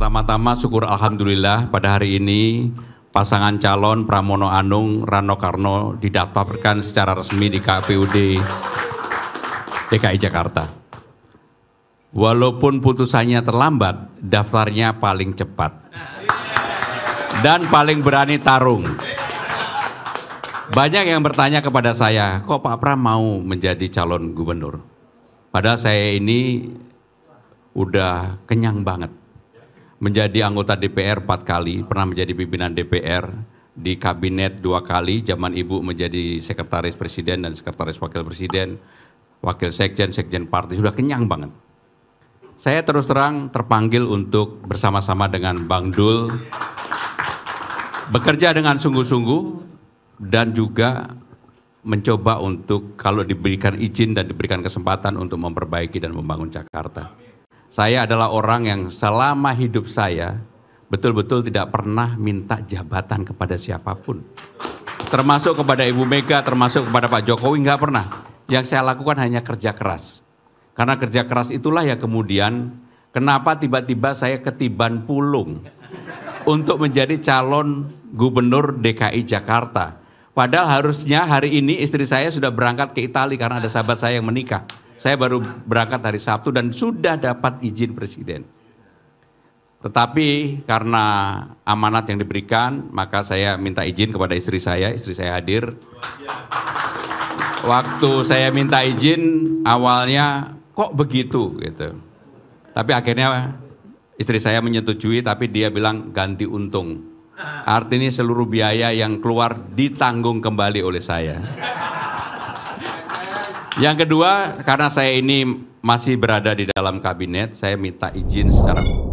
Pertama-tama syukur Alhamdulillah pada hari ini pasangan calon Pramono Anung Rano Karno didaftarkan secara resmi di KPUD DKI Jakarta. Walaupun putusannya terlambat, daftarnya paling cepat. Dan paling berani tarung. Banyak yang bertanya kepada saya, kok Pak Pram mau menjadi calon gubernur? Padahal saya ini udah kenyang banget menjadi anggota DPR empat kali, pernah menjadi pimpinan DPR, di kabinet dua kali, zaman Ibu menjadi sekretaris presiden dan sekretaris wakil presiden, wakil sekjen, sekjen partai, sudah kenyang banget. Saya terus terang terpanggil untuk bersama-sama dengan Bang Dul, bekerja dengan sungguh-sungguh, dan juga mencoba untuk kalau diberikan izin dan diberikan kesempatan untuk memperbaiki dan membangun Jakarta. Saya adalah orang yang selama hidup saya betul-betul tidak pernah minta jabatan kepada siapapun. Termasuk kepada Ibu Mega, termasuk kepada Pak Jokowi, nggak pernah. Yang saya lakukan hanya kerja keras. Karena kerja keras itulah ya kemudian kenapa tiba-tiba saya ketiban pulung untuk menjadi calon gubernur DKI Jakarta. Padahal harusnya hari ini istri saya sudah berangkat ke Italia karena ada sahabat saya yang menikah. Saya baru berangkat hari Sabtu dan sudah dapat izin presiden. Tetapi karena amanat yang diberikan, maka saya minta izin kepada istri saya, istri saya hadir. Waktu saya minta izin, awalnya kok begitu gitu. Tapi akhirnya istri saya menyetujui, tapi dia bilang ganti untung. Artinya seluruh biaya yang keluar ditanggung kembali oleh saya. Yang kedua, karena saya ini masih berada di dalam kabinet, saya minta izin secara